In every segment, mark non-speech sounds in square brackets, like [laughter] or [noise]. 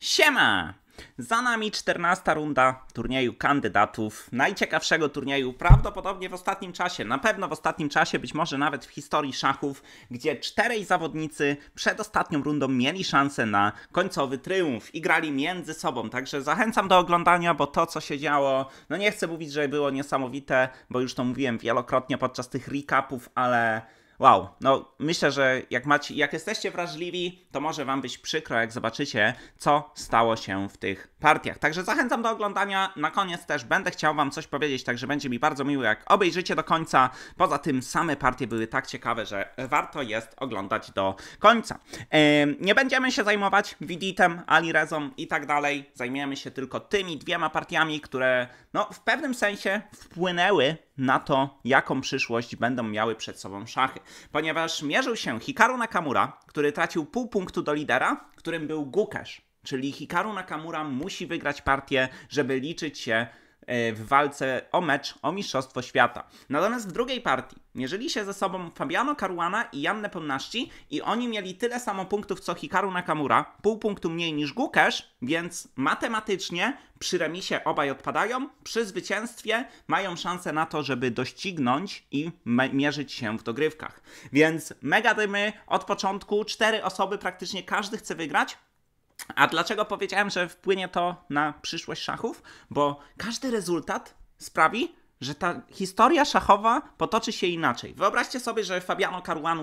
Siema! Za nami 14 runda turnieju kandydatów, najciekawszego turnieju prawdopodobnie w ostatnim czasie, na pewno w ostatnim czasie, być może nawet w historii szachów, gdzie czterej zawodnicy przed ostatnią rundą mieli szansę na końcowy triumf i grali między sobą. Także zachęcam do oglądania, bo to co się działo, no nie chcę mówić, że było niesamowite, bo już to mówiłem wielokrotnie podczas tych recapów, ale Wow, no myślę, że jak, macie, jak jesteście wrażliwi, to może Wam być przykro, jak zobaczycie, co stało się w tych partiach. Także zachęcam do oglądania. Na koniec też będę chciał Wam coś powiedzieć, także będzie mi bardzo miło, jak obejrzycie do końca. Poza tym same partie były tak ciekawe, że warto jest oglądać do końca. Ehm, nie będziemy się zajmować Widitem, Alirezą i tak dalej. Zajmiemy się tylko tymi dwiema partiami, które no, w pewnym sensie wpłynęły na to, jaką przyszłość będą miały przed sobą szachy. Ponieważ mierzył się Hikaru Nakamura, który tracił pół punktu do lidera, którym był Gukesh, Czyli Hikaru Nakamura musi wygrać partię, żeby liczyć się E, w walce o mecz o Mistrzostwo Świata. Natomiast w drugiej partii mierzyli się ze sobą Fabiano Caruana i Janne Pomnaszci i oni mieli tyle samo punktów co Hikaru Nakamura, pół punktu mniej niż Gukesz, więc matematycznie przy remisie obaj odpadają, przy zwycięstwie mają szansę na to, żeby doścignąć i mierzyć się w dogrywkach. Więc mega dymy od początku, cztery osoby, praktycznie każdy chce wygrać, a dlaczego powiedziałem, że wpłynie to na przyszłość szachów? Bo każdy rezultat sprawi, że ta historia szachowa potoczy się inaczej. Wyobraźcie sobie, że Fabiano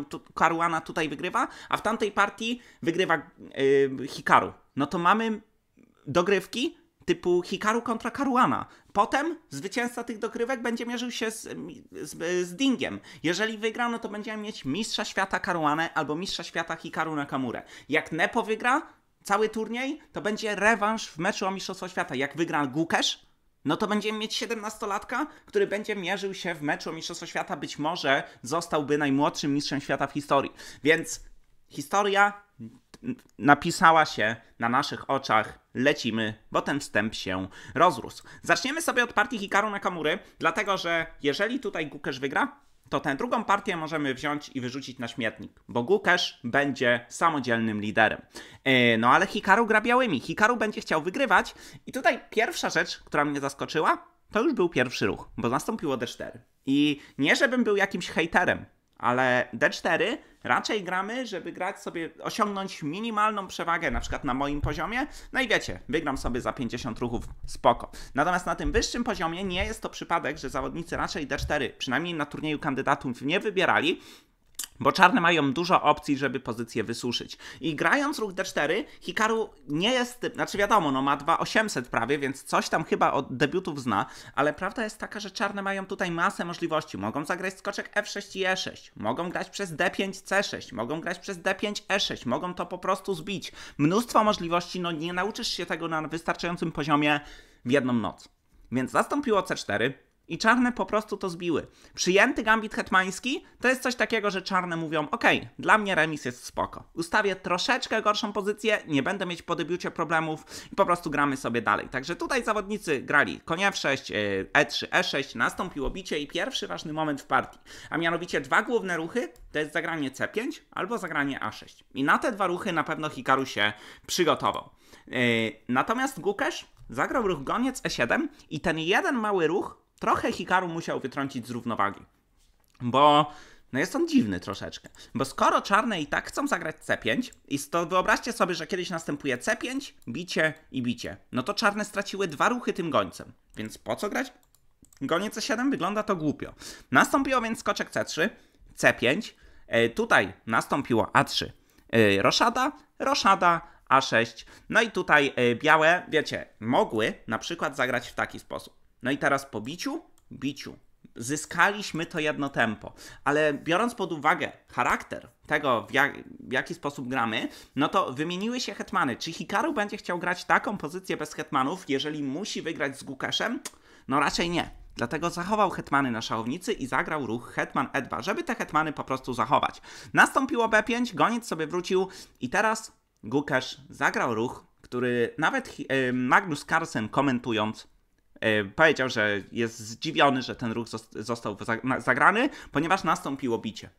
tu, Caruana tutaj wygrywa, a w tamtej partii wygrywa yy, Hikaru. No to mamy dogrywki typu Hikaru kontra Caruana. Potem zwycięzca tych dogrywek będzie mierzył się z, z, z Dingiem. Jeżeli wygra, no to będziemy mieć mistrza świata Caruanę albo mistrza świata Hikaru Nakamura. Jak Nepo wygra, cały turniej, to będzie rewanż w meczu o Mistrzostwo Świata. Jak wygra Gukesz, no to będziemy mieć 17-latka, który będzie mierzył się w meczu o Mistrzostwo Świata. Być może zostałby najmłodszym mistrzem świata w historii. Więc historia napisała się na naszych oczach. Lecimy, bo ten wstęp się rozrósł. Zaczniemy sobie od partii Hikaru Nakamury, dlatego że jeżeli tutaj Gukesz wygra, to tę drugą partię możemy wziąć i wyrzucić na śmietnik, bo Gukesh będzie samodzielnym liderem. E, no ale Hikaru gra białymi. Hikaru będzie chciał wygrywać i tutaj pierwsza rzecz, która mnie zaskoczyła, to już był pierwszy ruch, bo nastąpiło D4. I nie, żebym był jakimś hejterem, ale D4 Raczej gramy, żeby grać sobie, osiągnąć minimalną przewagę, na przykład na moim poziomie, no i wiecie, wygram sobie za 50 ruchów, spoko. Natomiast na tym wyższym poziomie nie jest to przypadek, że zawodnicy raczej D4, przynajmniej na turnieju kandydatów nie wybierali, bo czarne mają dużo opcji, żeby pozycję wysuszyć. I grając ruch d4, Hikaru nie jest, znaczy wiadomo, no ma 2800 prawie, więc coś tam chyba od debiutów zna, ale prawda jest taka, że czarne mają tutaj masę możliwości. Mogą zagrać skoczek f6 i e6, mogą grać przez d5, c6, mogą grać przez d5, e6, mogą to po prostu zbić. Mnóstwo możliwości, no nie nauczysz się tego na wystarczającym poziomie w jedną noc. Więc zastąpiło c4, i czarne po prostu to zbiły. Przyjęty gambit hetmański to jest coś takiego, że czarne mówią: OK, dla mnie remis jest spoko. Ustawię troszeczkę gorszą pozycję, nie będę mieć po debiucie problemów i po prostu gramy sobie dalej. Także tutaj zawodnicy grali konia f6, e3, e6, nastąpiło bicie i pierwszy ważny moment w partii. A mianowicie dwa główne ruchy to jest zagranie c5 albo zagranie a6. I na te dwa ruchy na pewno Hikaru się przygotował. E, natomiast Gukesz zagrał ruch goniec e7 i ten jeden mały ruch trochę Hikaru musiał wytrącić z równowagi. Bo no jest on dziwny troszeczkę. Bo skoro czarne i tak chcą zagrać C5, i to wyobraźcie sobie, że kiedyś następuje C5, bicie i bicie. No to czarne straciły dwa ruchy tym gońcem. Więc po co grać? Gonie C7 wygląda to głupio. Nastąpiło więc skoczek C3, C5. E, tutaj nastąpiło A3. E, roszada, roszada, A6. No i tutaj e, białe, wiecie, mogły na przykład zagrać w taki sposób. No i teraz po biciu, biciu. Zyskaliśmy to jedno tempo, ale biorąc pod uwagę charakter tego, w, jak, w, jaki sposób gramy, no to wymieniły się hetmany. Czy Hikaru będzie chciał grać taką pozycję bez hetmanów, jeżeli musi wygrać z Gukeszem? No raczej nie. Dlatego zachował hetmany na szachownicy i zagrał ruch hetman e2, żeby te hetmany po prostu zachować. Nastąpiło b5, goniec sobie wrócił i teraz Gukesz zagrał ruch, który nawet y, Magnus Carlsen komentując E, powiedział, że jest zdziwiony, że ten ruch został zagrany, ponieważ nastąpiło bicie.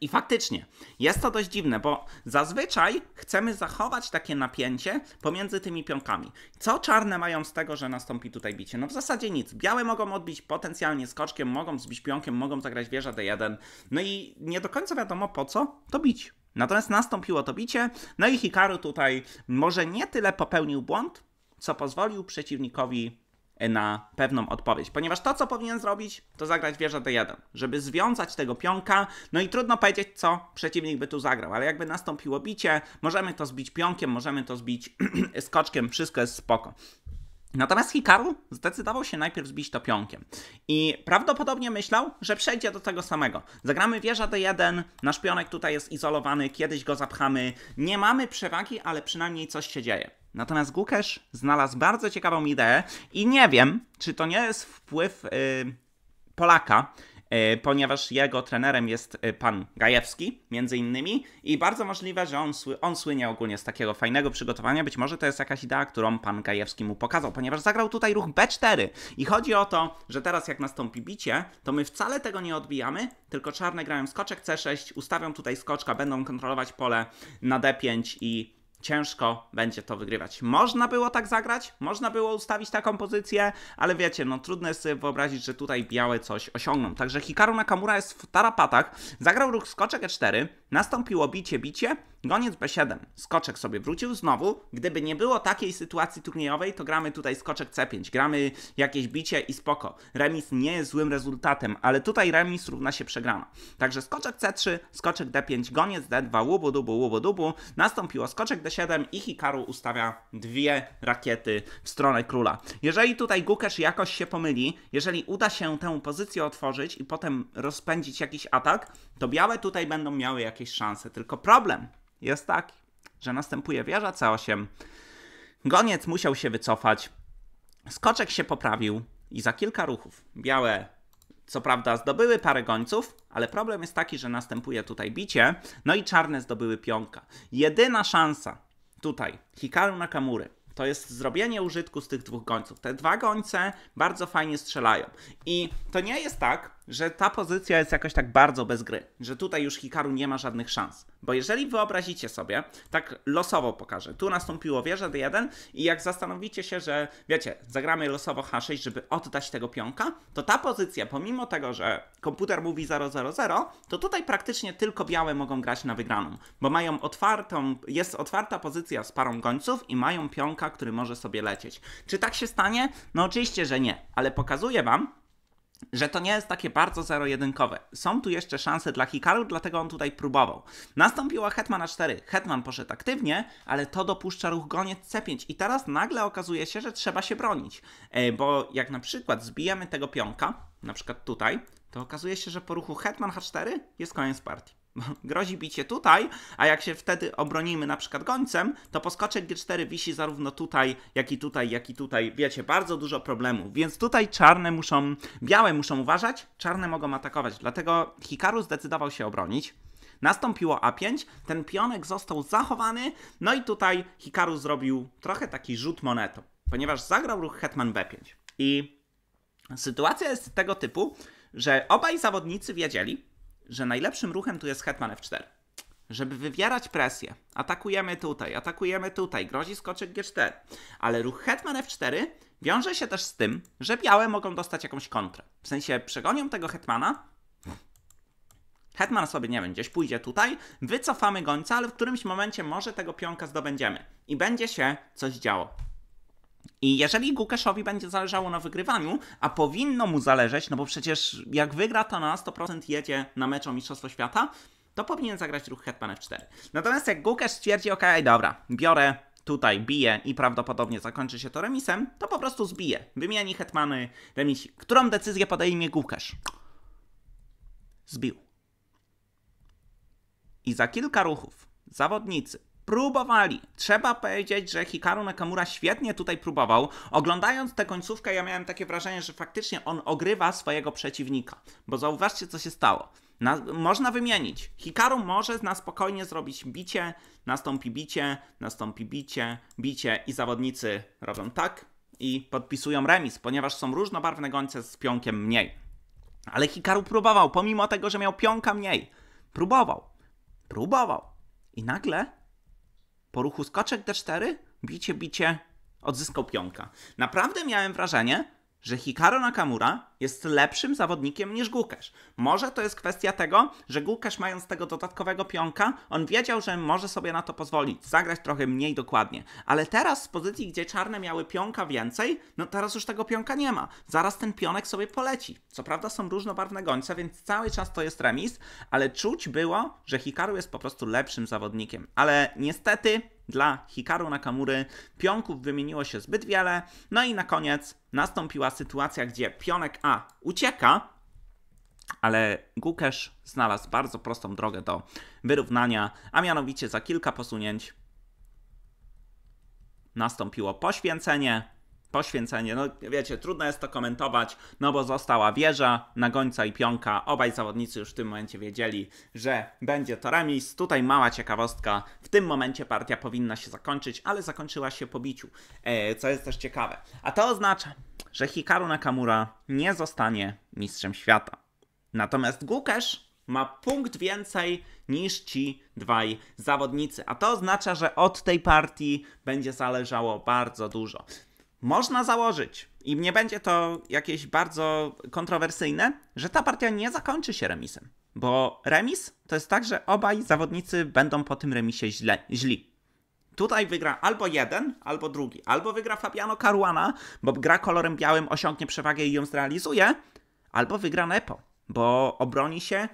I faktycznie jest to dość dziwne, bo zazwyczaj chcemy zachować takie napięcie pomiędzy tymi pionkami. Co czarne mają z tego, że nastąpi tutaj bicie? No w zasadzie nic. Białe mogą odbić potencjalnie skoczkiem, mogą zbić pionkiem, mogą zagrać wieża D1. No i nie do końca wiadomo po co to bić. Natomiast nastąpiło to bicie, no i Hikaru tutaj może nie tyle popełnił błąd, co pozwolił przeciwnikowi na pewną odpowiedź. Ponieważ to, co powinien zrobić, to zagrać wieża D1, żeby związać tego pionka. No i trudno powiedzieć, co przeciwnik by tu zagrał, ale jakby nastąpiło bicie, możemy to zbić pionkiem, możemy to zbić [clears throat] skoczkiem, wszystko jest spoko. Natomiast Hikaru zdecydował się najpierw zbić to pionkiem i prawdopodobnie myślał, że przejdzie do tego samego. Zagramy wieża D1, nasz pionek tutaj jest izolowany, kiedyś go zapchamy, nie mamy przewagi, ale przynajmniej coś się dzieje. Natomiast Gukesh znalazł bardzo ciekawą ideę i nie wiem, czy to nie jest wpływ y, Polaka, y, ponieważ jego trenerem jest y, pan Gajewski, między innymi, i bardzo możliwe, że on, sły, on słynie ogólnie z takiego fajnego przygotowania. Być może to jest jakaś idea, którą pan Gajewski mu pokazał, ponieważ zagrał tutaj ruch B4. I chodzi o to, że teraz jak nastąpi bicie, to my wcale tego nie odbijamy, tylko czarne grają skoczek C6, ustawią tutaj skoczka, będą kontrolować pole na D5 i ciężko będzie to wygrywać. Można było tak zagrać, można było ustawić taką pozycję, ale wiecie, no trudno jest sobie wyobrazić, że tutaj białe coś osiągną. Także Hikaru Nakamura jest w tarapatach, zagrał ruch skoczek E4, Nastąpiło bicie, bicie, goniec B7, skoczek sobie wrócił znowu. Gdyby nie było takiej sytuacji turniejowej, to gramy tutaj skoczek C5, gramy jakieś bicie i spoko. Remis nie jest złym rezultatem, ale tutaj remis równa się przegrana. Także skoczek C3, skoczek D5, goniec D2, łubu, dubu, łubu, dubu. Nastąpiło skoczek D7 i Hikaru ustawia dwie rakiety w stronę króla. Jeżeli tutaj Gukesz jakoś się pomyli, jeżeli uda się tę pozycję otworzyć i potem rozpędzić jakiś atak, to białe tutaj będą miały jakieś szanse. Tylko problem jest taki, że następuje wieża C8. Goniec musiał się wycofać. Skoczek się poprawił i za kilka ruchów białe co prawda zdobyły parę gońców, ale problem jest taki, że następuje tutaj bicie, no i czarne zdobyły pionka. Jedyna szansa tutaj Hikaru na kamury. to jest zrobienie użytku z tych dwóch gońców. Te dwa gońce bardzo fajnie strzelają. I to nie jest tak, że ta pozycja jest jakoś tak bardzo bez gry, że tutaj już Hikaru nie ma żadnych szans. Bo jeżeli wyobrazicie sobie, tak losowo pokażę, tu nastąpiło wieża D1 i jak zastanowicie się, że wiecie, zagramy losowo H6, żeby oddać tego pionka, to ta pozycja, pomimo tego, że komputer mówi 000, to tutaj praktycznie tylko białe mogą grać na wygraną, bo mają otwartą, jest otwarta pozycja z parą gońców i mają pionka, który może sobie lecieć. Czy tak się stanie? No oczywiście, że nie, ale pokazuję wam, że to nie jest takie bardzo zero-jedynkowe. Są tu jeszcze szanse dla Hikaru, dlatego on tutaj próbował. Nastąpiła Hetman a 4. Hetman poszedł aktywnie, ale to dopuszcza ruch goniec C5 i teraz nagle okazuje się, że trzeba się bronić, e, bo jak na przykład zbijamy tego pionka, na przykład tutaj, to okazuje się, że po ruchu Hetman H4 jest koniec partii grozi bicie tutaj, a jak się wtedy obronimy na przykład gońcem, to poskoczek G4 wisi zarówno tutaj, jak i tutaj, jak i tutaj. Wiecie, bardzo dużo problemów. Więc tutaj czarne muszą, białe muszą uważać, czarne mogą atakować. Dlatego Hikaru zdecydował się obronić. Nastąpiło A5, ten pionek został zachowany, no i tutaj Hikaru zrobił trochę taki rzut monetą, ponieważ zagrał ruch Hetman B5. I sytuacja jest tego typu, że obaj zawodnicy wiedzieli, że najlepszym ruchem tu jest hetman f4. Żeby wywierać presję, atakujemy tutaj, atakujemy tutaj, grozi skoczek g4. Ale ruch hetman f4 wiąże się też z tym, że białe mogą dostać jakąś kontrę. W sensie przegonią tego hetmana, Hetman sobie, nie wiem, gdzieś pójdzie tutaj, wycofamy gońca, ale w którymś momencie może tego pionka zdobędziemy i będzie się coś działo. I jeżeli Gukeszowi będzie zależało na wygrywaniu, a powinno mu zależeć, no bo przecież jak wygra, to na 100% jedzie na mecz o Mistrzostwo Świata, to powinien zagrać ruch Hetman F4. Natomiast jak Gukesz stwierdzi, ok, dobra, biorę tutaj, bije i prawdopodobnie zakończy się to remisem, to po prostu zbije. Wymieni Hetmany remis. Którą decyzję podejmie Gukesz? Zbił. I za kilka ruchów zawodnicy próbowali. Trzeba powiedzieć, że Hikaru Nakamura świetnie tutaj próbował. Oglądając tę końcówkę, ja miałem takie wrażenie, że faktycznie on ogrywa swojego przeciwnika. Bo zauważcie, co się stało. Na, można wymienić. Hikaru może na spokojnie zrobić bicie, nastąpi bicie, nastąpi bicie, bicie i zawodnicy robią tak i podpisują remis, ponieważ są różnobarwne gońce z pionkiem mniej. Ale Hikaru próbował, pomimo tego, że miał pionka mniej. Próbował. Próbował. I nagle po ruchu skoczek D4, bicie, bicie, odzyskał pionka. Naprawdę miałem wrażenie, że Hikaru Nakamura jest lepszym zawodnikiem niż Gukesz. Może to jest kwestia tego, że Gukesz mając tego dodatkowego pionka, on wiedział, że może sobie na to pozwolić, zagrać trochę mniej dokładnie. Ale teraz z pozycji, gdzie czarne miały pionka więcej, no teraz już tego pionka nie ma. Zaraz ten pionek sobie poleci. Co prawda są różnobarwne gońce, więc cały czas to jest remis, ale czuć było, że Hikaru jest po prostu lepszym zawodnikiem. Ale niestety dla Hikaru Nakamury. Pionków wymieniło się zbyt wiele. No i na koniec nastąpiła sytuacja, gdzie pionek a ucieka, ale Gukesz znalazł bardzo prostą drogę do wyrównania, a mianowicie za kilka posunięć nastąpiło poświęcenie, poświęcenie. No wiecie, trudno jest to komentować, no bo została wieża, nagońca i pionka. Obaj zawodnicy już w tym momencie wiedzieli, że będzie to remis. Tutaj mała ciekawostka. W tym momencie partia powinna się zakończyć, ale zakończyła się po biciu, e, co jest też ciekawe. A to oznacza, że Hikaru Nakamura nie zostanie mistrzem świata. Natomiast Gukesz ma punkt więcej niż ci dwaj zawodnicy, a to oznacza, że od tej partii będzie zależało bardzo dużo można założyć, i nie będzie to jakieś bardzo kontrowersyjne, że ta partia nie zakończy się remisem. Bo remis to jest tak, że obaj zawodnicy będą po tym remisie źle, źli. Tutaj wygra albo jeden, albo drugi. Albo wygra Fabiano Caruana, bo gra kolorem białym, osiągnie przewagę i ją zrealizuje, albo wygra Nepo, bo obroni się,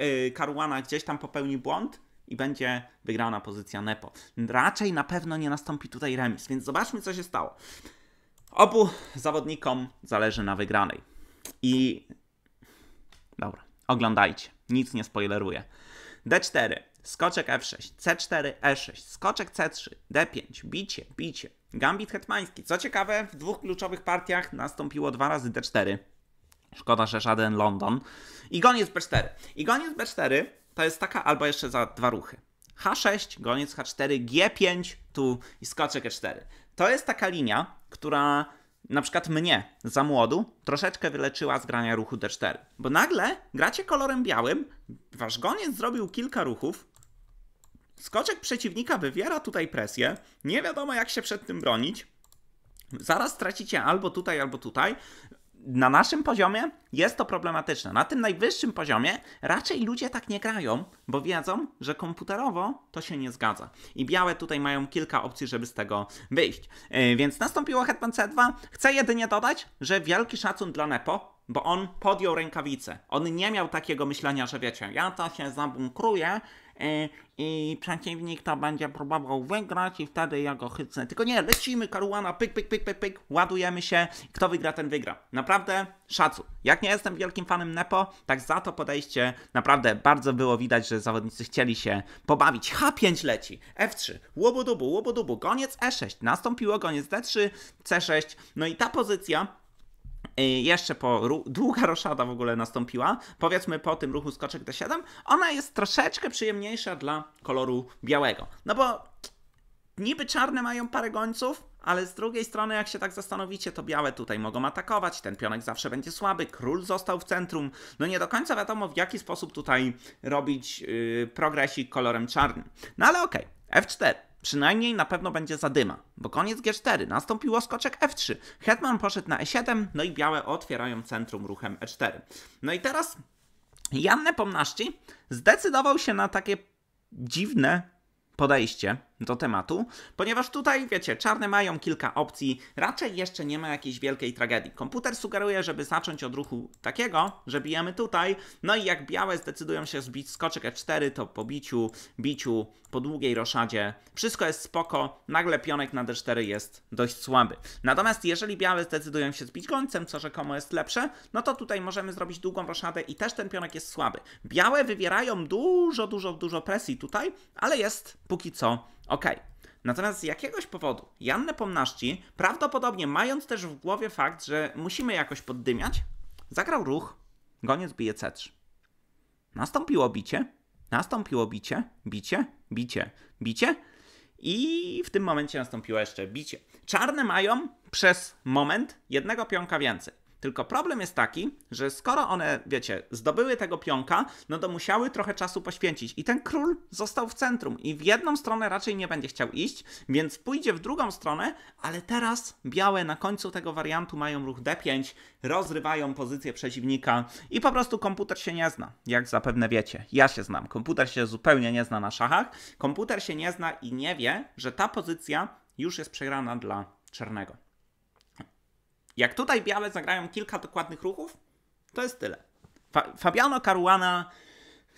y, Caruana gdzieś tam popełni błąd, i będzie wygrana pozycja Nepo. Raczej na pewno nie nastąpi tutaj remis, więc zobaczmy, co się stało. Obu zawodnikom zależy na wygranej. I. Dobra, oglądajcie. Nic nie spoileruję. D4, skoczek F6, C4, E6, skoczek C3, D5, bicie, bicie. Gambit hetmański. Co ciekawe, w dwóch kluczowych partiach nastąpiło dwa razy D4. Szkoda, że żaden London. I goniec B4. I goniec B4 to jest taka albo jeszcze za dwa ruchy. H6, goniec H4, G5, tu i skoczek E4. To jest taka linia, która na przykład mnie za młodu troszeczkę wyleczyła z grania ruchu D4. Bo nagle gracie kolorem białym, wasz goniec zrobił kilka ruchów, skoczek przeciwnika wywiera tutaj presję, nie wiadomo jak się przed tym bronić, zaraz tracicie albo tutaj, albo tutaj, na naszym poziomie jest to problematyczne. Na tym najwyższym poziomie raczej ludzie tak nie grają, bo wiedzą, że komputerowo to się nie zgadza. I białe tutaj mają kilka opcji, żeby z tego wyjść. Yy, więc nastąpiło Hetman C2. Chcę jedynie dodać, że wielki szacun dla Nepo, bo on podjął rękawicę. On nie miał takiego myślenia, że wiecie, ja to się zabunkruję E, i przeciwnik to będzie próbował wygrać i wtedy ja go chycę. Tylko nie, lecimy Karuana, pyk, pyk, pyk, pyk, pyk, ładujemy się, kto wygra, ten wygra. Naprawdę szacu. Jak nie jestem wielkim fanem Nepo, tak za to podejście naprawdę bardzo było widać, że zawodnicy chcieli się pobawić. H5 leci, F3, łobodubu, dubu. goniec E6, nastąpiło goniec D3, C6, no i ta pozycja Y, jeszcze po długa roszada w ogóle nastąpiła, powiedzmy po tym ruchu skoczek D7, ona jest troszeczkę przyjemniejsza dla koloru białego. No bo niby czarne mają parę gońców, ale z drugiej strony, jak się tak zastanowicie, to białe tutaj mogą atakować, ten pionek zawsze będzie słaby, król został w centrum. No nie do końca wiadomo, w jaki sposób tutaj robić yy, progresik kolorem czarnym. No ale okej, okay. F4. Przynajmniej na pewno będzie zadyma, bo koniec G4, nastąpiło skoczek F3, hetman poszedł na E7, no i białe otwierają centrum ruchem E4. No i teraz Jan Nepomniachtchi zdecydował się na takie dziwne podejście, do tematu, ponieważ tutaj, wiecie, czarne mają kilka opcji, raczej jeszcze nie ma jakiejś wielkiej tragedii. Komputer sugeruje, żeby zacząć od ruchu takiego, że bijemy tutaj, no i jak białe zdecydują się zbić skoczek e 4 to po biciu, biciu, po długiej roszadzie, wszystko jest spoko, nagle pionek na D4 jest dość słaby. Natomiast jeżeli białe zdecydują się zbić gońcem, co rzekomo jest lepsze, no to tutaj możemy zrobić długą roszadę i też ten pionek jest słaby. Białe wywierają dużo, dużo, dużo presji tutaj, ale jest póki co Okej. Okay. Natomiast z jakiegoś powodu Janne Pomnaszci, prawdopodobnie mając też w głowie fakt, że musimy jakoś poddymiać, zagrał ruch, goniec bije C3. Nastąpiło bicie, nastąpiło bicie, bicie, bicie, bicie i w tym momencie nastąpiło jeszcze bicie. Czarne mają przez moment jednego pionka więcej. Tylko problem jest taki, że skoro one, wiecie, zdobyły tego pionka, no to musiały trochę czasu poświęcić. I ten król został w centrum i w jedną stronę raczej nie będzie chciał iść, więc pójdzie w drugą stronę, ale teraz białe na końcu tego wariantu mają ruch D5, rozrywają pozycję przeciwnika i po prostu komputer się nie zna. Jak zapewne wiecie, ja się znam. Komputer się zupełnie nie zna na szachach. Komputer się nie zna i nie wie, że ta pozycja już jest przegrana dla czarnego. Jak tutaj białe zagrają kilka dokładnych ruchów, to jest tyle. Fa Fabiano Caruana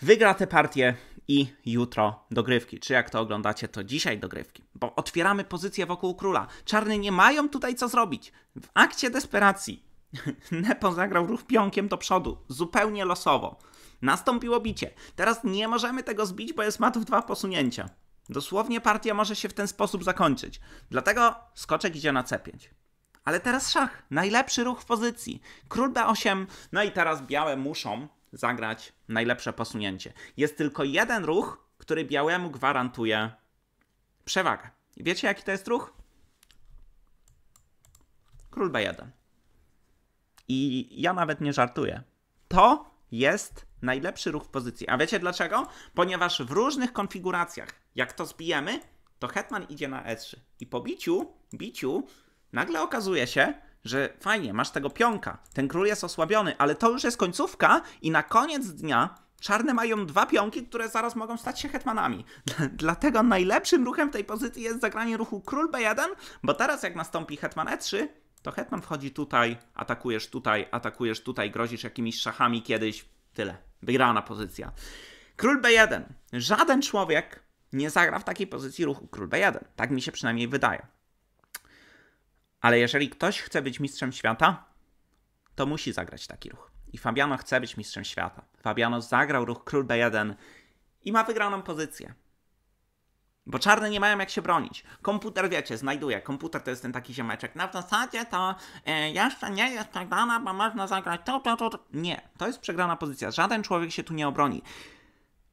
wygra tę partię i jutro dogrywki. Czy jak to oglądacie, to dzisiaj dogrywki, bo otwieramy pozycję wokół króla. Czarny nie mają tutaj co zrobić. W akcie desperacji [laughs] Nepo zagrał ruch pionkiem do przodu, zupełnie losowo. Nastąpiło bicie. Teraz nie możemy tego zbić, bo jest matów dwa posunięcia. Dosłownie partia może się w ten sposób zakończyć. Dlatego skoczek idzie na C5. Ale teraz szach, najlepszy ruch w pozycji. Król B8, no i teraz białe muszą zagrać najlepsze posunięcie. Jest tylko jeden ruch, który białemu gwarantuje przewagę. I wiecie jaki to jest ruch? Król B1. I ja nawet nie żartuję. To jest najlepszy ruch w pozycji. A wiecie dlaczego? Ponieważ w różnych konfiguracjach, jak to zbijemy, to hetman idzie na E3. I po biciu, biciu Nagle okazuje się, że fajnie, masz tego pionka, ten król jest osłabiony, ale to już jest końcówka i na koniec dnia czarne mają dwa pionki, które zaraz mogą stać się hetmanami. [laughs] Dlatego najlepszym ruchem w tej pozycji jest zagranie ruchu król b1, bo teraz jak nastąpi hetman e3, to hetman wchodzi tutaj, atakujesz tutaj, atakujesz tutaj, grozisz jakimiś szachami kiedyś, tyle. Wygrana pozycja. Król b1. Żaden człowiek nie zagra w takiej pozycji ruchu król b1. Tak mi się przynajmniej wydaje. Ale jeżeli ktoś chce być mistrzem świata, to musi zagrać taki ruch. I Fabiano chce być mistrzem świata. Fabiano zagrał ruch król b 1 i ma wygraną pozycję. Bo czarne nie mają jak się bronić. Komputer, wiecie, znajduje. Komputer to jest ten taki ziomeczek. Na zasadzie to e, jeszcze nie jest przegrana, bo można zagrać to, to, to, to. Nie, to jest przegrana pozycja. Żaden człowiek się tu nie obroni.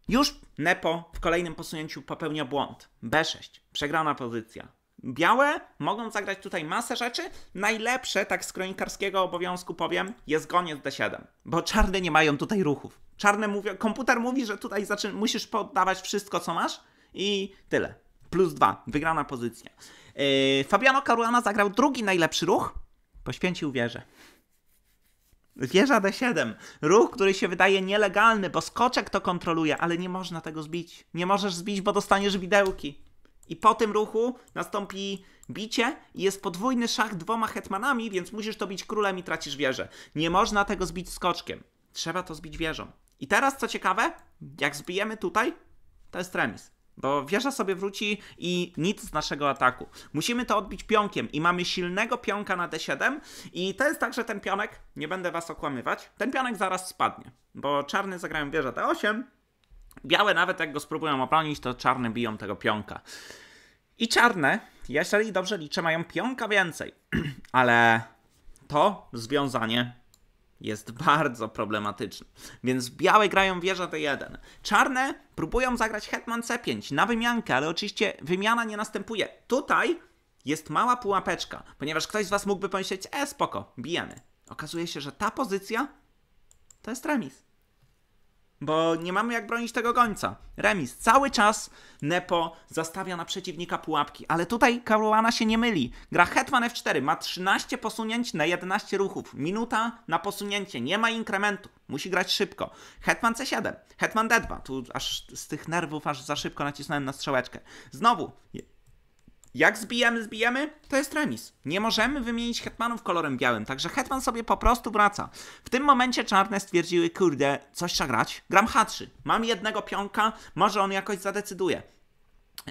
Już Nepo w kolejnym posunięciu popełnia błąd. B6, przegrana pozycja. Białe mogą zagrać tutaj masę rzeczy. Najlepsze, tak z kronikarskiego obowiązku powiem, jest goniec D7, bo czarne nie mają tutaj ruchów. Czarne mówią, komputer mówi, że tutaj zaczyn, musisz poddawać wszystko, co masz i tyle. Plus dwa, wygrana pozycja. Yy, Fabiano Caruana zagrał drugi najlepszy ruch, poświęcił wieżę. Wieża D7. Ruch, który się wydaje nielegalny, bo skoczek to kontroluje, ale nie można tego zbić. Nie możesz zbić, bo dostaniesz widełki. I po tym ruchu nastąpi bicie i jest podwójny szach dwoma hetmanami, więc musisz to bić królem i tracisz wieżę. Nie można tego zbić skoczkiem. Trzeba to zbić wieżą. I teraz, co ciekawe, jak zbijemy tutaj, to jest remis. Bo wieża sobie wróci i nic z naszego ataku. Musimy to odbić pionkiem i mamy silnego pionka na d7 i to jest tak, że ten pionek, nie będę was okłamywać, ten pionek zaraz spadnie, bo czarny zagrają wieża d8, Białe nawet jak go spróbują obronić, to czarne biją tego pionka. I czarne, jeżeli dobrze liczę, mają pionka więcej. [clears throat] Ale to związanie jest bardzo problematyczne. Więc białe grają wieża D1. Czarne próbują zagrać hetman C5 na wymiankę, ale oczywiście wymiana nie następuje. Tutaj jest mała pułapeczka, ponieważ ktoś z Was mógłby pomyśleć, e spoko, bijemy. Okazuje się, że ta pozycja to jest remis bo nie mamy jak bronić tego gońca. Remis. Cały czas Nepo zastawia na przeciwnika pułapki, ale tutaj Caruana się nie myli. Gra Hetman F4, ma 13 posunięć na 11 ruchów. Minuta na posunięcie, nie ma inkrementu. Musi grać szybko. Hetman C7, Hetman D2. Tu aż z tych nerwów aż za szybko nacisnąłem na strzałeczkę. Znowu jak zbijemy, zbijemy, to jest remis. Nie możemy wymienić hetmanów kolorem białym, także hetman sobie po prostu wraca. W tym momencie czarne stwierdziły, kurde, coś trzeba grać. Gram H3. Mam jednego pionka, może on jakoś zadecyduje.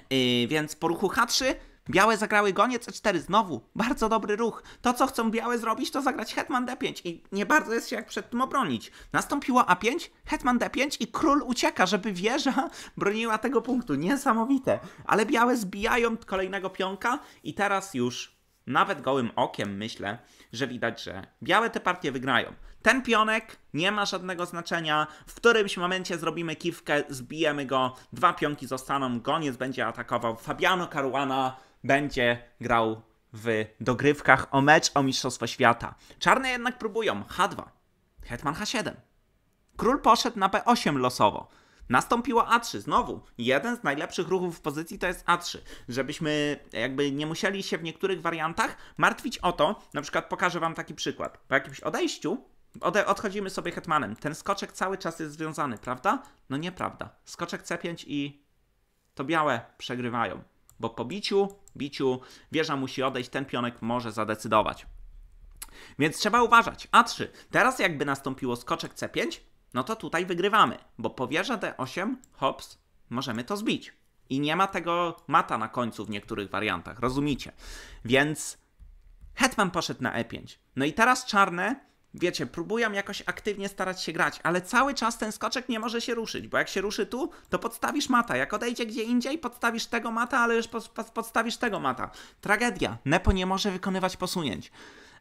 Yy, więc po ruchu H3 Białe zagrały gonie C4 znowu. Bardzo dobry ruch. To, co chcą białe zrobić, to zagrać hetman D5 i nie bardzo jest się jak przed tym obronić. Nastąpiło A5, hetman D5 i król ucieka, żeby wieża broniła tego punktu. Niesamowite. Ale białe zbijają kolejnego pionka i teraz już nawet gołym okiem myślę, że widać, że białe te partie wygrają. Ten pionek nie ma żadnego znaczenia. W którymś momencie zrobimy kiwkę, zbijemy go, dwa pionki zostaną, goniec będzie atakował Fabiano Caruana będzie grał w dogrywkach o mecz o Mistrzostwo Świata. Czarne jednak próbują H2, Hetman H7. Król poszedł na p 8 losowo. Nastąpiło A3. Znowu, jeden z najlepszych ruchów w pozycji to jest A3. Żebyśmy jakby nie musieli się w niektórych wariantach martwić o to, na przykład pokażę wam taki przykład. Po jakimś odejściu ode odchodzimy sobie hetmanem. Ten skoczek cały czas jest związany, prawda? No nieprawda. Skoczek C5 i to białe przegrywają bo po biciu, biciu wieża musi odejść, ten pionek może zadecydować. Więc trzeba uważać. A3. Teraz jakby nastąpiło skoczek C5, no to tutaj wygrywamy, bo po wieża D8, hops, możemy to zbić. I nie ma tego mata na końcu w niektórych wariantach, rozumicie? Więc hetman poszedł na E5. No i teraz czarne wiecie, próbują jakoś aktywnie starać się grać, ale cały czas ten skoczek nie może się ruszyć, bo jak się ruszy tu, to podstawisz mata. Jak odejdzie gdzie indziej, podstawisz tego mata, ale już podstawisz tego mata. Tragedia. Nepo nie może wykonywać posunięć.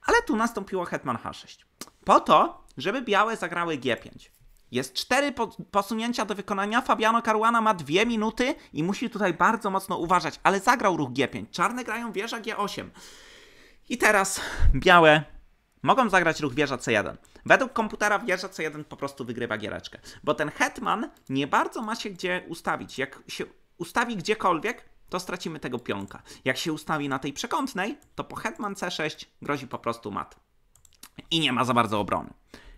Ale tu nastąpiło Hetman H6. Po to, żeby białe zagrały G5. Jest cztery po posunięcia do wykonania. Fabiano Caruana ma dwie minuty i musi tutaj bardzo mocno uważać, ale zagrał ruch G5. Czarne grają wieża G8. I teraz białe Mogą zagrać ruch wieża C1. Według komputera wieża C1 po prostu wygrywa giereczkę, bo ten hetman nie bardzo ma się gdzie ustawić. Jak się ustawi gdziekolwiek, to stracimy tego pionka. Jak się ustawi na tej przekątnej, to po hetman C6 grozi po prostu mat. I nie ma za bardzo obrony.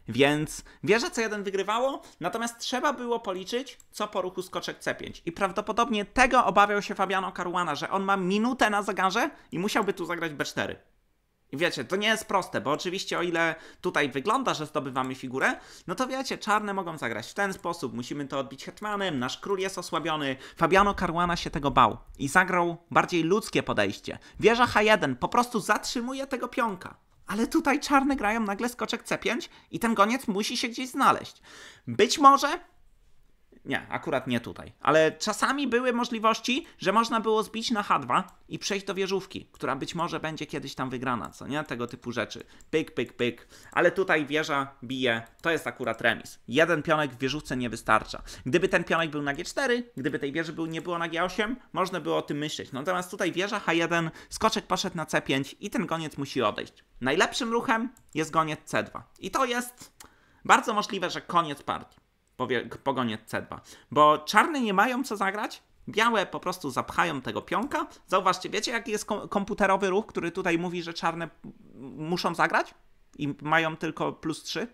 Więc wieża C1 wygrywało, natomiast trzeba było policzyć, co po ruchu skoczek C5. I prawdopodobnie tego obawiał się Fabiano Caruana, że on ma minutę na zegarze i musiałby tu zagrać B4. I wiecie, to nie jest proste, bo oczywiście o ile tutaj wygląda, że zdobywamy figurę, no to wiecie, czarne mogą zagrać w ten sposób, musimy to odbić hetmanem, nasz król jest osłabiony. Fabiano Caruana się tego bał i zagrał bardziej ludzkie podejście. Wieża H1 po prostu zatrzymuje tego pionka. Ale tutaj czarne grają nagle skoczek C5 i ten goniec musi się gdzieś znaleźć. Być może nie, akurat nie tutaj. Ale czasami były możliwości, że można było zbić na H2 i przejść do wieżówki, która być może będzie kiedyś tam wygrana, co nie? Tego typu rzeczy. Pyk, pyk, pyk. Ale tutaj wieża bije, to jest akurat remis. Jeden pionek w wieżówce nie wystarcza. Gdyby ten pionek był na G4, gdyby tej wieży był, nie było na G8, można było o tym myśleć. Natomiast tutaj wieża H1, skoczek poszedł na C5 i ten goniec musi odejść. Najlepszym ruchem jest goniec C2. I to jest bardzo możliwe, że koniec partii. Pogoniec C2. Bo czarne nie mają co zagrać, białe po prostu zapchają tego pionka. Zauważcie, wiecie jaki jest komputerowy ruch, który tutaj mówi, że czarne muszą zagrać i mają tylko plus 3?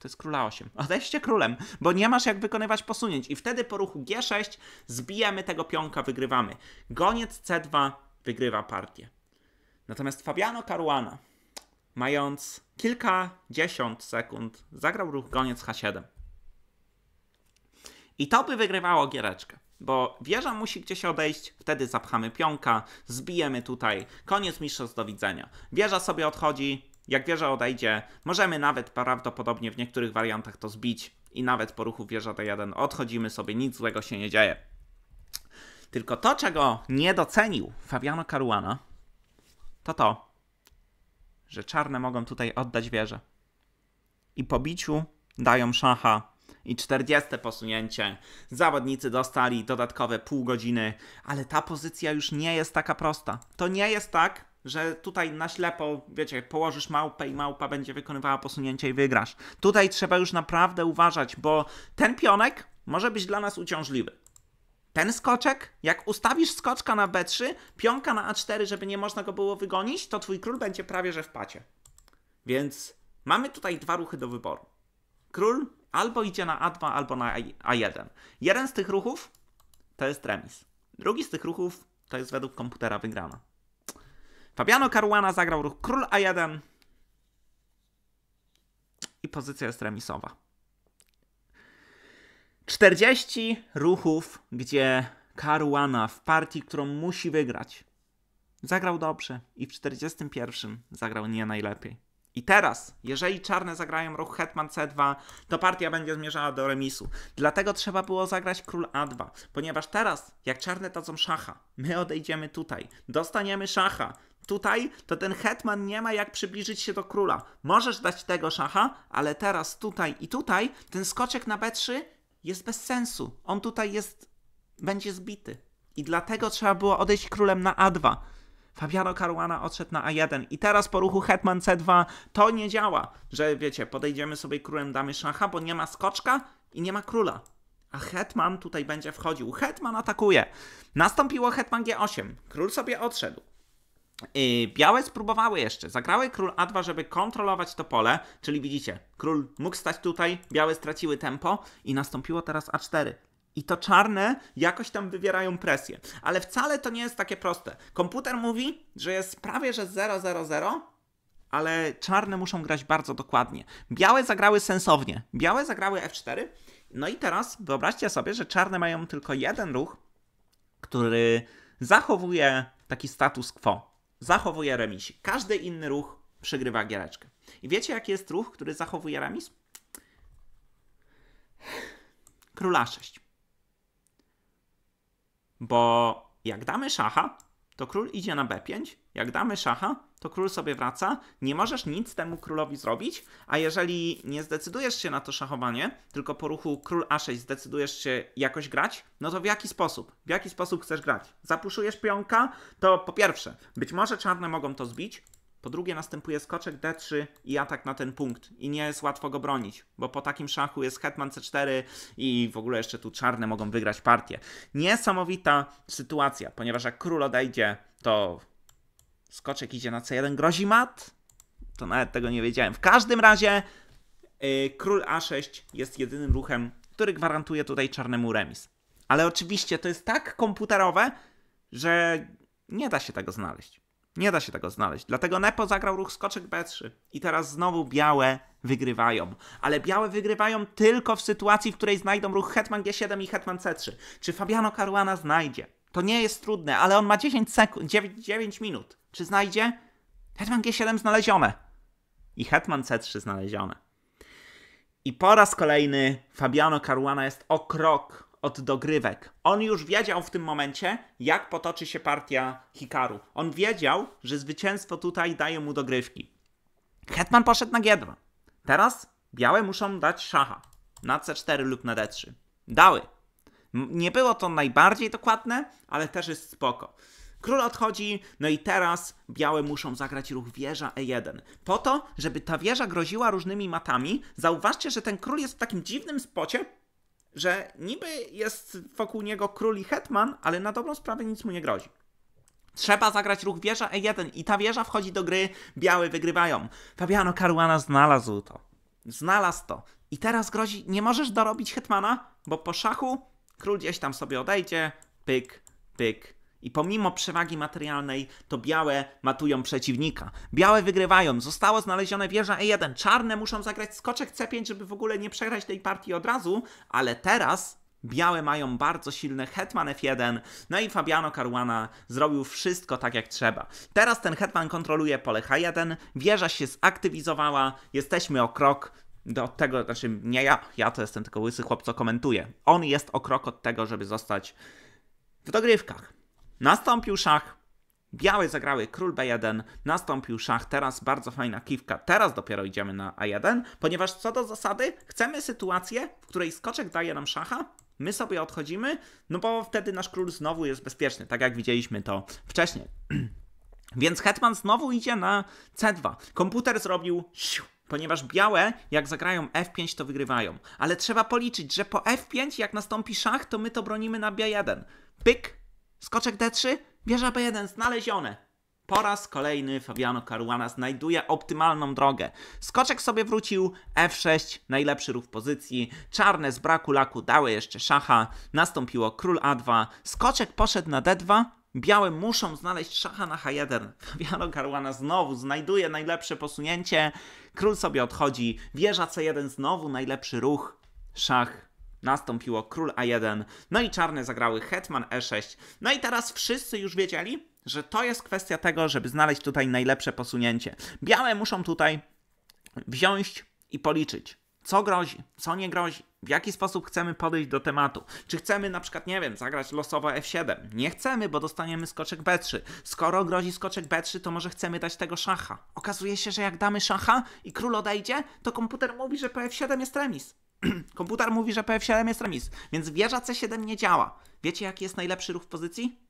To jest króla 8. [laughs] Odejście królem, bo nie masz jak wykonywać posunięć. I wtedy po ruchu G6 zbijemy tego pionka, wygrywamy. Goniec C2 wygrywa partię. Natomiast Fabiano Caruana, mając kilkadziesiąt sekund, zagrał ruch goniec H7. I to by wygrywało giereczkę. Bo wieża musi gdzieś odejść, wtedy zapchamy pionka, zbijemy tutaj, koniec mistrzostw, do widzenia. Wieża sobie odchodzi, jak wieża odejdzie, możemy nawet prawdopodobnie w niektórych wariantach to zbić i nawet po ruchu wieża D1 odchodzimy sobie, nic złego się nie dzieje. Tylko to, czego nie docenił Fabiano Caruana, to to, że czarne mogą tutaj oddać wieżę. I po biciu dają szacha i 40 posunięcie. Zawodnicy dostali dodatkowe pół godziny, ale ta pozycja już nie jest taka prosta. To nie jest tak, że tutaj na ślepo, wiecie, położysz małpę i małpa będzie wykonywała posunięcie i wygrasz. Tutaj trzeba już naprawdę uważać, bo ten pionek może być dla nas uciążliwy. Ten skoczek, jak ustawisz skoczka na B3, pionka na A4, żeby nie można go było wygonić, to twój król będzie prawie że w pacie. Więc mamy tutaj dwa ruchy do wyboru. Król Albo idzie na A2, albo na A1. Jeden z tych ruchów to jest remis. Drugi z tych ruchów to jest według komputera wygrana. Fabiano Caruana zagrał ruch król A1 i pozycja jest remisowa. 40 ruchów, gdzie Caruana w partii, którą musi wygrać, zagrał dobrze i w 41 zagrał nie najlepiej. I teraz, jeżeli czarne zagrają ruch Hetman C2, to partia będzie zmierzała do remisu. Dlatego trzeba było zagrać król A2, ponieważ teraz, jak czarne dadzą szacha, my odejdziemy tutaj, dostaniemy szacha. Tutaj to ten hetman nie ma jak przybliżyć się do króla. Możesz dać tego szacha, ale teraz tutaj i tutaj ten skoczek na B3 jest bez sensu. On tutaj jest będzie zbity. I dlatego trzeba było odejść królem na A2. Fabiano Caruana odszedł na A1 i teraz po ruchu Hetman C2 to nie działa, że wiecie, podejdziemy sobie królem damy szacha, bo nie ma skoczka i nie ma króla. A Hetman tutaj będzie wchodził. Hetman atakuje. Nastąpiło Hetman G8. Król sobie odszedł. Białe spróbowały jeszcze. Zagrały król A2, żeby kontrolować to pole, czyli widzicie, król mógł stać tutaj, białe straciły tempo i nastąpiło teraz A4. I to czarne jakoś tam wywierają presję. Ale wcale to nie jest takie proste. Komputer mówi, że jest prawie że 000, ale czarne muszą grać bardzo dokładnie. Białe zagrały sensownie. Białe zagrały F4. No i teraz wyobraźcie sobie, że czarne mają tylko jeden ruch, który zachowuje taki status quo. Zachowuje remis. Każdy inny ruch przegrywa giereczkę. I wiecie, jaki jest ruch, który zachowuje remis? Króla 6. Bo jak damy szacha, to król idzie na b5, jak damy szacha, to król sobie wraca, nie możesz nic temu królowi zrobić, a jeżeli nie zdecydujesz się na to szachowanie, tylko po ruchu król a6 zdecydujesz się jakoś grać, no to w jaki sposób? W jaki sposób chcesz grać? Zapuszujesz pionka, to po pierwsze, być może czarne mogą to zbić, po drugie następuje skoczek D3 i atak na ten punkt i nie jest łatwo go bronić, bo po takim szachu jest hetman C4 i w ogóle jeszcze tu czarne mogą wygrać partię. Niesamowita sytuacja, ponieważ jak król odejdzie, to skoczek idzie na C1, grozi mat? To nawet tego nie wiedziałem. W każdym razie yy, król A6 jest jedynym ruchem, który gwarantuje tutaj czarnemu remis. Ale oczywiście to jest tak komputerowe, że nie da się tego znaleźć. Nie da się tego znaleźć. Dlatego Nepo zagrał ruch skoczek B3. I teraz znowu białe wygrywają. Ale białe wygrywają tylko w sytuacji, w której znajdą ruch hetman G7 i hetman C3. Czy Fabiano Caruana znajdzie? To nie jest trudne, ale on ma 10 sekund, 9, 9 minut. Czy znajdzie? Hetman G7 znalezione. I hetman C3 znalezione. I po raz kolejny Fabiano Caruana jest o krok od dogrywek. On już wiedział w tym momencie, jak potoczy się partia Hikaru. On wiedział, że zwycięstwo tutaj daje mu dogrywki. Hetman poszedł na G2. Teraz białe muszą dać szacha na C4 lub na D3. Dały. Nie było to najbardziej dokładne, ale też jest spoko. Król odchodzi, no i teraz białe muszą zagrać ruch wieża E1. Po to, żeby ta wieża groziła różnymi matami, zauważcie, że ten król jest w takim dziwnym spocie, że niby jest wokół niego król i hetman, ale na dobrą sprawę nic mu nie grozi. Trzeba zagrać ruch wieża E1 i ta wieża wchodzi do gry, biały wygrywają. Fabiano Caruana znalazł to. Znalazł to. I teraz grozi, nie możesz dorobić hetmana, bo po szachu król gdzieś tam sobie odejdzie, pyk, pyk, i pomimo przewagi materialnej, to białe matują przeciwnika. Białe wygrywają. Zostało znalezione wieża E1. Czarne muszą zagrać skoczek C5, żeby w ogóle nie przegrać tej partii od razu, ale teraz Białe mają bardzo silny Hetman F1, no i Fabiano Caruana zrobił wszystko tak jak trzeba. Teraz ten Hetman kontroluje pole H1, wieża się zaktywizowała, jesteśmy o krok do tego, znaczy nie ja, ja to jestem tylko łysy chłop, co komentuje. On jest o krok od tego, żeby zostać w dogrywkach. Nastąpił szach, białe zagrały król b1, nastąpił szach, teraz bardzo fajna kiwka, teraz dopiero idziemy na a1, ponieważ co do zasady chcemy sytuację, w której skoczek daje nam szacha, my sobie odchodzimy, no bo wtedy nasz król znowu jest bezpieczny, tak jak widzieliśmy to wcześniej. [clears throat] Więc hetman znowu idzie na c2. Komputer zrobił siu, ponieważ białe, jak zagrają f5, to wygrywają. Ale trzeba policzyć, że po f5, jak nastąpi szach, to my to bronimy na b1. Pyk, Skoczek D3, wieża B1 znalezione. Po raz kolejny Fabiano Caruana znajduje optymalną drogę. Skoczek sobie wrócił, F6, najlepszy ruch pozycji, czarne z braku laku dały jeszcze szacha, nastąpiło król A2, skoczek poszedł na D2, białe muszą znaleźć szacha na H1. [laughs] Fabiano Caruana znowu znajduje najlepsze posunięcie, król sobie odchodzi, wieża C1 znowu najlepszy ruch, szach nastąpiło król a1, no i czarne zagrały hetman e6. No i teraz wszyscy już wiedzieli, że to jest kwestia tego, żeby znaleźć tutaj najlepsze posunięcie. Białe muszą tutaj wziąć i policzyć, co grozi, co nie grozi, w jaki sposób chcemy podejść do tematu. Czy chcemy na przykład, nie wiem, zagrać losowo F7? Nie chcemy, bo dostaniemy skoczek B3. Skoro grozi skoczek B3, to może chcemy dać tego szacha. Okazuje się, że jak damy szacha i król odejdzie, to komputer mówi, że po F7 jest remis. [clears throat] Komputer mówi, że PF7 jest remis, więc wieża C7 nie działa. Wiecie, jaki jest najlepszy ruch w pozycji?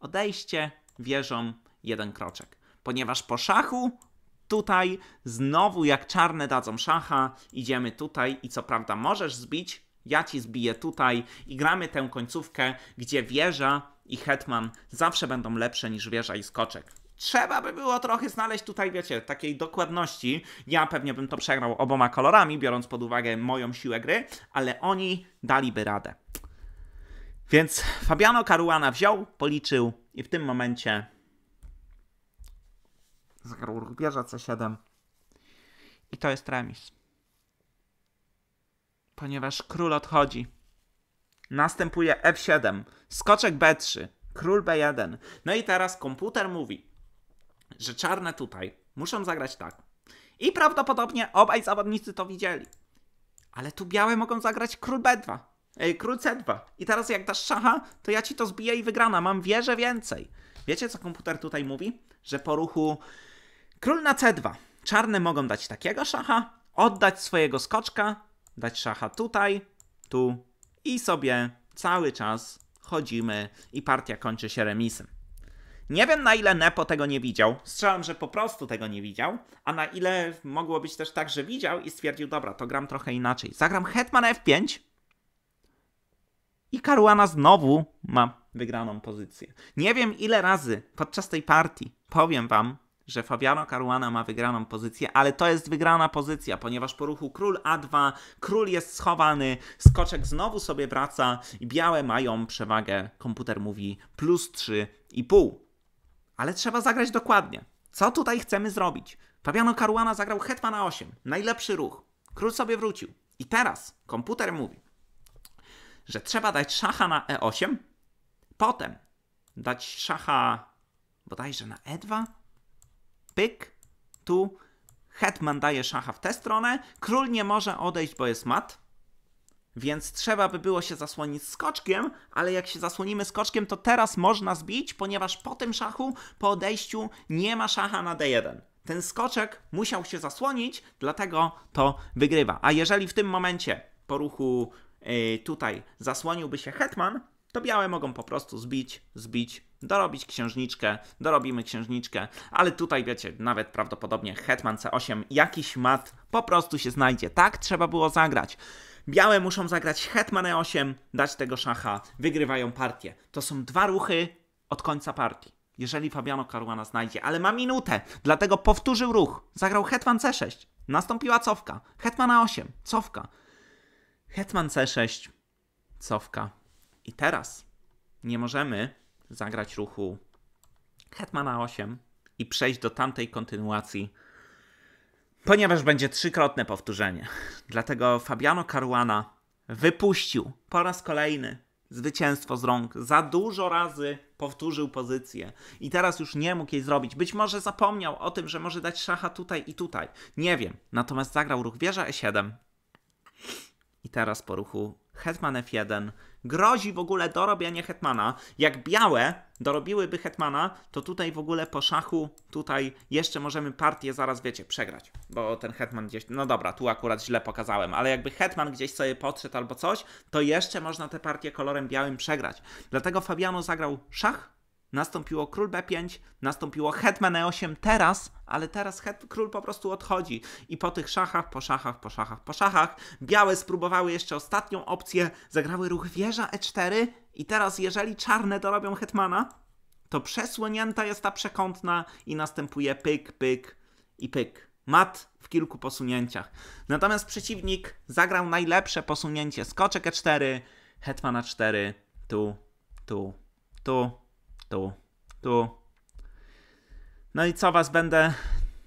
Odejście wieżą jeden kroczek. Ponieważ po szachu tutaj znowu jak czarne dadzą szacha, idziemy tutaj i co prawda możesz zbić, ja ci zbiję tutaj i gramy tę końcówkę, gdzie wieża i hetman zawsze będą lepsze niż wieża i skoczek trzeba by było trochę znaleźć tutaj, wiecie, takiej dokładności. Ja pewnie bym to przegrał oboma kolorami, biorąc pod uwagę moją siłę gry, ale oni daliby radę. Więc Fabiano Caruana wziął, policzył i w tym momencie Zgrur bierze C7 i to jest remis. Ponieważ król odchodzi. Następuje F7, skoczek B3, król B1. No i teraz komputer mówi, że czarne tutaj muszą zagrać tak. I prawdopodobnie obaj zawodnicy to widzieli. Ale tu białe mogą zagrać król B2. Ej, król C2. I teraz jak dasz szacha, to ja ci to zbiję i wygrana. Mam wieżę więcej. Wiecie, co komputer tutaj mówi? Że po ruchu król na C2 czarne mogą dać takiego szacha, oddać swojego skoczka, dać szacha tutaj, tu i sobie cały czas chodzimy i partia kończy się remisem. Nie wiem na ile Nepo tego nie widział. Strzelam, że po prostu tego nie widział, a na ile mogło być też tak, że widział i stwierdził, dobra, to gram trochę inaczej. Zagram Hetman F5 i Karuana znowu ma wygraną pozycję. Nie wiem ile razy podczas tej partii powiem wam, że Fabiano Caruana ma wygraną pozycję, ale to jest wygrana pozycja, ponieważ po ruchu król A2, król jest schowany, skoczek znowu sobie wraca i białe mają przewagę, komputer mówi plus 3,5 ale trzeba zagrać dokładnie. Co tutaj chcemy zrobić? Fabiano Caruana zagrał hetmana 8, najlepszy ruch. Król sobie wrócił. I teraz komputer mówi, że trzeba dać szacha na e8, potem dać szacha bodajże na e2, pyk, tu hetman daje szacha w tę stronę, król nie może odejść, bo jest mat, więc trzeba by było się zasłonić skoczkiem, ale jak się zasłonimy skoczkiem, to teraz można zbić, ponieważ po tym szachu, po odejściu, nie ma szacha na D1. Ten skoczek musiał się zasłonić, dlatego to wygrywa. A jeżeli w tym momencie po ruchu yy, tutaj zasłoniłby się hetman, to białe mogą po prostu zbić, zbić, dorobić księżniczkę, dorobimy księżniczkę, ale tutaj wiecie, nawet prawdopodobnie hetman C8, jakiś mat po prostu się znajdzie. Tak trzeba było zagrać. Białe muszą zagrać hetman e8, dać tego szacha, wygrywają partię. To są dwa ruchy od końca partii. Jeżeli Fabiano Caruana znajdzie, ale ma minutę, dlatego powtórzył ruch. Zagrał hetman c6, nastąpiła cofka. Hetman a8, e cofka. Hetman c6, cofka. I teraz nie możemy zagrać ruchu hetman a8 e i przejść do tamtej kontynuacji ponieważ będzie trzykrotne powtórzenie. Dlatego Fabiano Caruana wypuścił po raz kolejny zwycięstwo z rąk. Za dużo razy powtórzył pozycję i teraz już nie mógł jej zrobić. Być może zapomniał o tym, że może dać szacha tutaj i tutaj. Nie wiem. Natomiast zagrał ruch wieża E7 i teraz po ruchu hetman F1 grozi w ogóle dorobienie Hetmana. Jak białe dorobiłyby Hetmana, to tutaj w ogóle po szachu, tutaj jeszcze możemy partię zaraz, wiecie, przegrać, bo ten Hetman gdzieś, no dobra, tu akurat źle pokazałem, ale jakby Hetman gdzieś sobie podszedł albo coś, to jeszcze można tę partię kolorem białym przegrać. Dlatego Fabiano zagrał szach, nastąpiło król b5, nastąpiło hetman e8 teraz, ale teraz het, król po prostu odchodzi i po tych szachach, po szachach, po szachach, po szachach białe spróbowały jeszcze ostatnią opcję, zagrały ruch wieża e4 i teraz jeżeli czarne dorobią hetmana, to przesłonięta jest ta przekątna i następuje pyk, pyk i pyk. Mat w kilku posunięciach. Natomiast przeciwnik zagrał najlepsze posunięcie. Skoczek e4, hetmana 4 tu, tu, tu, tu, tu. No i co was będę,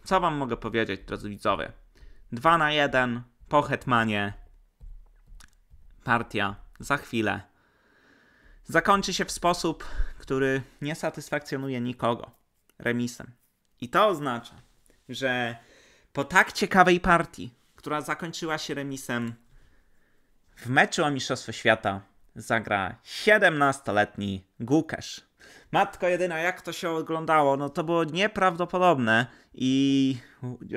co wam mogę powiedzieć, drodzy widzowie? 2 na 1 po Hetmanie. Partia za chwilę zakończy się w sposób, który nie satysfakcjonuje nikogo remisem. I to oznacza, że po tak ciekawej partii, która zakończyła się remisem, w meczu o Mistrzostwo Świata zagra 17-letni Gukesz. Matko jedyna, jak to się oglądało? No to było nieprawdopodobne i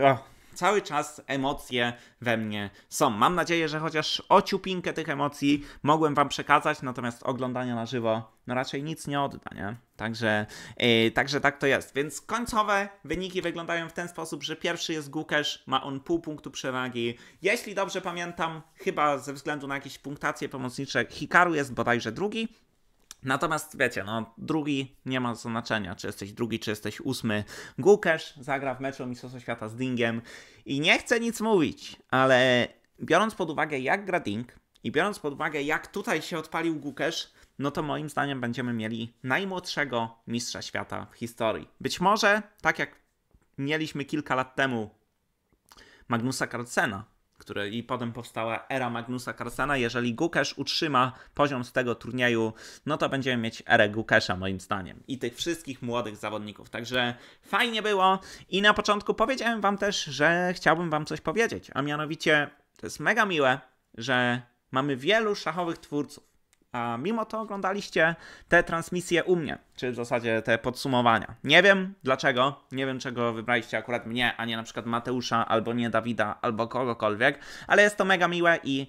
o, cały czas emocje we mnie są. Mam nadzieję, że chociaż ociupinkę tych emocji mogłem wam przekazać, natomiast oglądanie na żywo no raczej nic nie odda, nie? Także, yy, także tak to jest. Więc końcowe wyniki wyglądają w ten sposób, że pierwszy jest Gukesz, ma on pół punktu przewagi. Jeśli dobrze pamiętam, chyba ze względu na jakieś punktacje pomocnicze, Hikaru jest bodajże drugi, Natomiast wiecie, no drugi nie ma znaczenia, czy jesteś drugi, czy jesteś ósmy. Gukesz zagra w meczu Mistrzostwa Świata z Dingiem i nie chcę nic mówić, ale biorąc pod uwagę jak gra Ding i biorąc pod uwagę jak tutaj się odpalił Gukesz, no to moim zdaniem będziemy mieli najmłodszego mistrza świata w historii. Być może, tak jak mieliśmy kilka lat temu Magnusa Carlsena, które i potem powstała era Magnusa Carlsena. Jeżeli Gukesz utrzyma poziom z tego turnieju, no to będziemy mieć erę Gukesza moim zdaniem i tych wszystkich młodych zawodników. Także fajnie było i na początku powiedziałem wam też, że chciałbym wam coś powiedzieć, a mianowicie to jest mega miłe, że mamy wielu szachowych twórców a mimo to oglądaliście te transmisje u mnie, czy w zasadzie te podsumowania. Nie wiem dlaczego, nie wiem czego wybraliście akurat mnie, a nie na przykład Mateusza, albo nie Dawida, albo kogokolwiek, ale jest to mega miłe i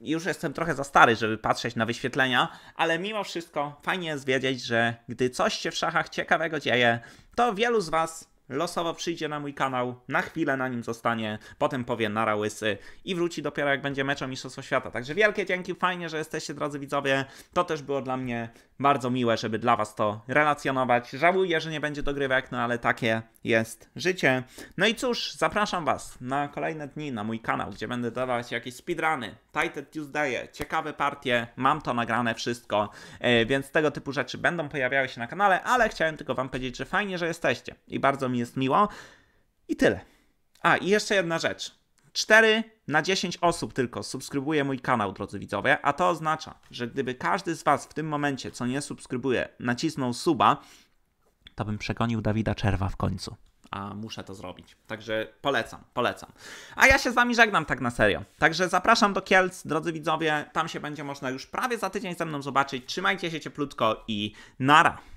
już jestem trochę za stary, żeby patrzeć na wyświetlenia, ale mimo wszystko fajnie jest wiedzieć, że gdy coś się w szachach ciekawego dzieje, to wielu z Was losowo przyjdzie na mój kanał, na chwilę na nim zostanie, potem powie nara łysy i wróci dopiero jak będzie meczem Mistrzostwa Świata. Także wielkie dzięki, fajnie, że jesteście drodzy widzowie. To też było dla mnie bardzo miłe, żeby dla Was to relacjonować. Żałuję, że nie będzie dogrywek, no ale takie jest życie. No i cóż, zapraszam Was na kolejne dni na mój kanał, gdzie będę dawać jakieś speedruny, Title Tuesday, ciekawe partie, mam to nagrane wszystko, e, więc tego typu rzeczy będą pojawiały się na kanale, ale chciałem tylko Wam powiedzieć, że fajnie, że jesteście i bardzo mi jest miło. I tyle. A, i jeszcze jedna rzecz. 4 na 10 osób tylko subskrybuje mój kanał, drodzy widzowie, a to oznacza, że gdyby każdy z Was w tym momencie, co nie subskrybuje, nacisnął suba, to bym przegonił Dawida Czerwa w końcu. A muszę to zrobić. Także polecam, polecam. A ja się z Wami żegnam tak na serio. Także zapraszam do Kielc, drodzy widzowie. Tam się będzie można już prawie za tydzień ze mną zobaczyć. Trzymajcie się cieplutko i nara!